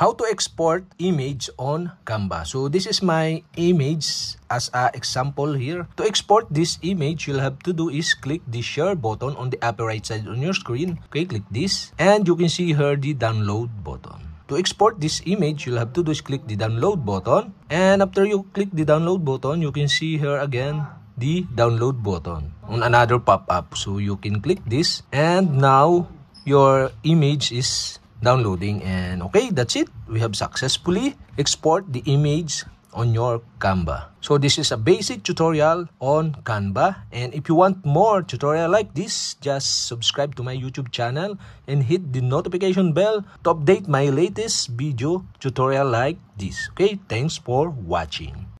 how to export image on Canva. So this is my image as an example here. To export this image, you'll have to do is click the share button on the upper right side on your screen. Okay, click this and you can see here the download button. To export this image, you'll have to do is click the download button and after you click the download button, you can see here again the download button on another pop-up. So you can click this and now your image is downloading and okay that's it we have successfully export the image on your canva so this is a basic tutorial on canva and if you want more tutorial like this just subscribe to my youtube channel and hit the notification bell to update my latest video tutorial like this okay thanks for watching